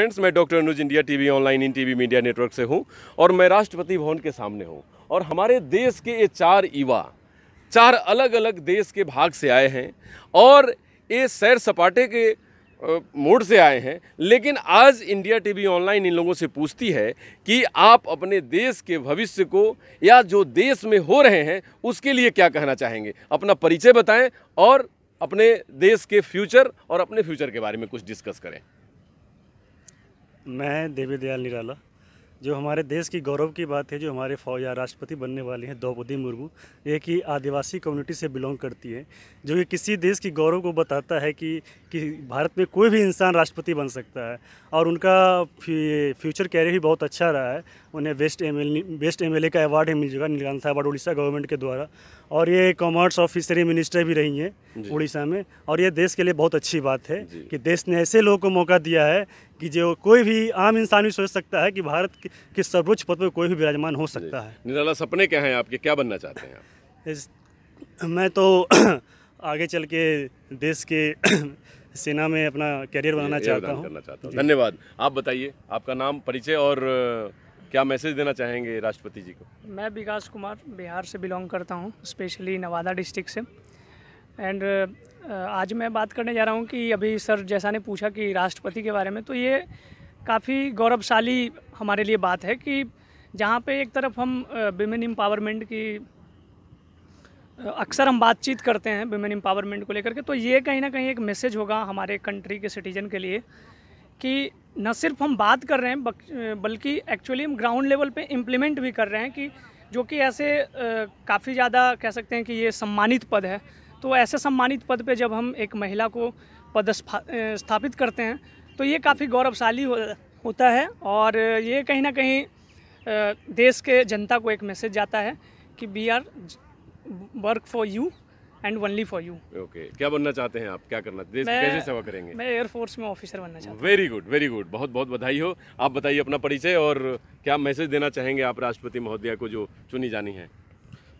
Friends मैं doctor Anuj India TV online in TV media network से हूं और मैं राष्ट्रपति भवन के सामने हूं और हमारे देश के ये चार युवा चार अलग अलग देश के भाग से आए हैं और ये सैर सपाटे के मोड से आए हैं लेकिन आज इंडिया टीवी ऑनलाइन इन लोगों से पूछती है कि आप अपने देश के भविष्य को या जो देश में हो रहे हैं उसके लिए क्या कहना चाहेंगे अपना परिचय बताएं और अपने देश के फ्यूचर और अपने फ्यूचर के बारे में कुछ डिस्कस करें मैं देवी दयाल निराला जो हमारे देश की गौरव की बात है जो हमारे फौज या राष्ट्रपति बनने वाले हैं द्रौपदी मुर्मू एक ही आदिवासी कम्युनिटी से बिलोंग करती है जो कि किसी देश की गौरव को बताता है कि कि भारत में कोई भी इंसान राष्ट्रपति बन सकता है और उनका फ्यूचर कैरियर भी बहुत अच्छा रहा है उन्हें बेस्ट एम बेस्ट एम का अवार्ड है मिल चुका नीलकांत साहब उड़ीसा गवर्नमेंट के द्वारा और ये कॉमर्स और फिशरी मिनिस्टर भी रही हैं उड़ीसा में और ये देश के लिए बहुत अच्छी बात है कि देश ने ऐसे लोगों को मौका दिया है कि जो कोई भी आम इंसान भी सोच सकता है कि भारत के सर्वोच्च पद पर कोई भी विराजमान हो सकता है निराला सपने क्या हैं आपके क्या बनना चाहते हैं आप इस, मैं तो आगे चल के देश के सेना में अपना करियर बनाना चाहता हूँ धन्यवाद आप बताइए आपका नाम परिचय और क्या मैसेज देना चाहेंगे राष्ट्रपति जी को मैं विकास कुमार बिहार से बिलोंग करता हूँ स्पेशली नवादा डिस्ट्रिक्ट से एंड uh, आज मैं बात करने जा रहा हूँ कि अभी सर जैसा ने पूछा कि राष्ट्रपति के बारे में तो ये काफ़ी गौरवशाली हमारे लिए बात है कि जहाँ पे एक तरफ हम विमेन uh, एम्पावरमेंट की uh, अक्सर हम बातचीत करते हैं विमेन एम्पावरमेंट को लेकर के तो ये कहीं ना कहीं एक मैसेज होगा हमारे कंट्री के सिटीजन के लिए कि न सिर्फ हम बात कर रहे हैं बल्कि एक्चुअली हम ग्राउंड लेवल पे इम्प्लीमेंट भी कर रहे हैं कि जो कि ऐसे काफ़ी ज़्यादा कह सकते हैं कि ये सम्मानित पद है तो ऐसे सम्मानित पद पे जब हम एक महिला को पद स्थापित करते हैं तो ये काफ़ी गौरवशाली हो, होता है और ये कहीं ना कहीं देश के जनता को एक मैसेज जाता है कि we are work for you and only for you okay क्या बनना चाहते हैं आप क्या करना देश मैं, कैसे सेवा करेंगे मैं एयरफोर्स में ऑफिसर बनना चाहता हूँ वेरी गुड वेरी गुड बहुत बहुत बधाई हो आप बताइए अपना परिचय और क्या मैसेज देना चाहेंगे आप राष्ट्रपति महोदया को जो चुनी जानी है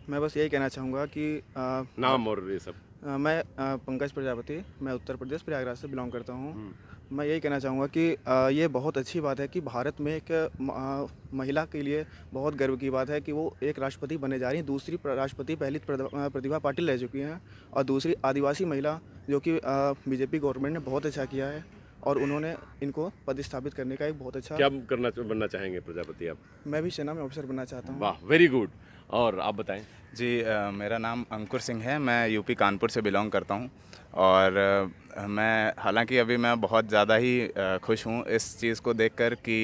मैं बस यही कहना चाहूँगा कि आ, नाम और ये सब आ, मैं पंकज प्रजापति मैं उत्तर प्रदेश प्रयागराज से बिलोंग करता हूँ हम्म। मैं यही कहना चाहूँगा कि आ, ये बहुत अच्छी बात है कि भारत में एक आ, महिला के लिए बहुत गर्व की बात है कि वो एक राष्ट्रपति बने जा रही हैं दूसरी राष्ट्रपति पहली प्रतिभा पाटिल रह चुकी हैं और दूसरी आदिवासी महिला जो कि बीजेपी गवर्नमेंट ने बहुत अच्छा किया है और उन्होंने इनको पदस्थापित करने का एक बहुत अच्छा क्या करना बनना चाहेंगे प्रजापति आप मैं भी सेना में ऑफिसर बनना चाहता हूँ वाह वेरी गुड और आप बताएं जी आ, मेरा नाम अंकुर सिंह है मैं यूपी कानपुर से बिलोंग करता हूँ और आ, मैं हालांकि अभी मैं बहुत ज़्यादा ही आ, खुश हूँ इस चीज़ को देखकर कि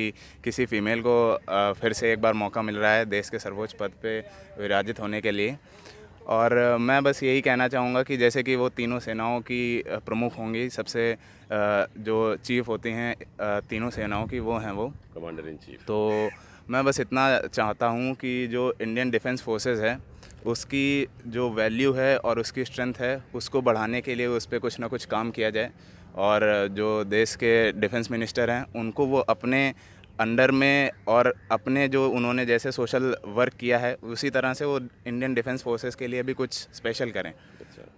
किसी फीमेल को आ, फिर से एक बार मौका मिल रहा है देश के सर्वोच्च पद पे विराजित होने के लिए और मैं बस यही कहना चाहूँगा कि जैसे कि वो तीनों सेनाओं की प्रमुख होंगी सबसे जो चीफ होती हैं तीनों सेनाओं की वो हैं वो कमांडर इन चीफ तो मैं बस इतना चाहता हूँ कि जो इंडियन डिफेंस फोर्सेज है उसकी जो वैल्यू है और उसकी स्ट्रेंथ है उसको बढ़ाने के लिए उस पर कुछ ना कुछ काम किया जाए और जो देश के डिफेंस मिनिस्टर हैं उनको वो अपने अंडर में और अपने जो उन्होंने जैसे सोशल वर्क किया है उसी तरह से वो इंडियन डिफेंस फोर्सेस के लिए भी कुछ स्पेशल करें अच्छा।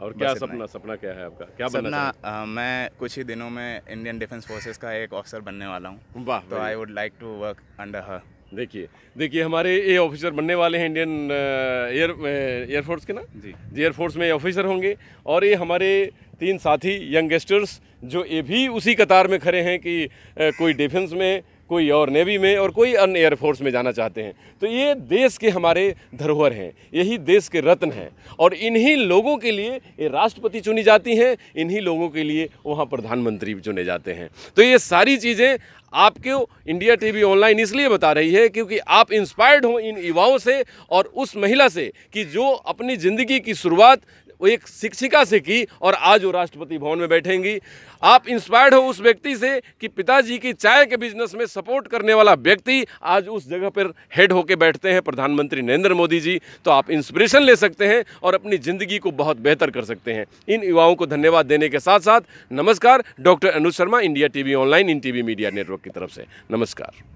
और क्या सपना सपना क्या है आपका क्या सपना आ, मैं कुछ ही दिनों में इंडियन डिफेंस फोर्सेस का एक ऑफिसर बनने वाला हूँ वाह तो I would like to work under her देखिए देखिए हमारे ये ऑफिसर बनने वाले हैं इंडियन एयर एयरफोर्स के ना जी जी एयरफोर्स में ऑफिसर होंगे और ये हमारे तीन साथी यंगस्टर्स जो ये भी उसी कतार में खड़े हैं कि कोई डिफेंस में कोई और नेवी में और कोई अन्य एयरफोर्स में जाना चाहते हैं तो ये देश के हमारे धरोहर हैं यही देश के रत्न हैं और इन्हीं लोगों के लिए ये राष्ट्रपति चुनी जाती हैं इन्हीं लोगों के लिए वहाँ प्रधानमंत्री चुने जाते हैं तो ये सारी चीज़ें आपको इंडिया टीवी ऑनलाइन इसलिए बता रही है क्योंकि आप इंस्पायर्ड हों इन युवाओं से और उस महिला से कि जो अपनी ज़िंदगी की शुरुआत वो एक शिक्षिका से की और आज वो राष्ट्रपति भवन में बैठेंगी आप इंस्पायर्ड हो उस व्यक्ति से कि पिताजी की चाय के बिजनेस में सपोर्ट करने वाला व्यक्ति आज उस जगह पर हेड होके बैठते हैं प्रधानमंत्री नरेंद्र मोदी जी तो आप इंस्पिरेशन ले सकते हैं और अपनी ज़िंदगी को बहुत बेहतर कर सकते हैं इन युवाओं को धन्यवाद देने के साथ साथ नमस्कार doctor Anuj Sharma India TV online in TV media network की तरफ से नमस्कार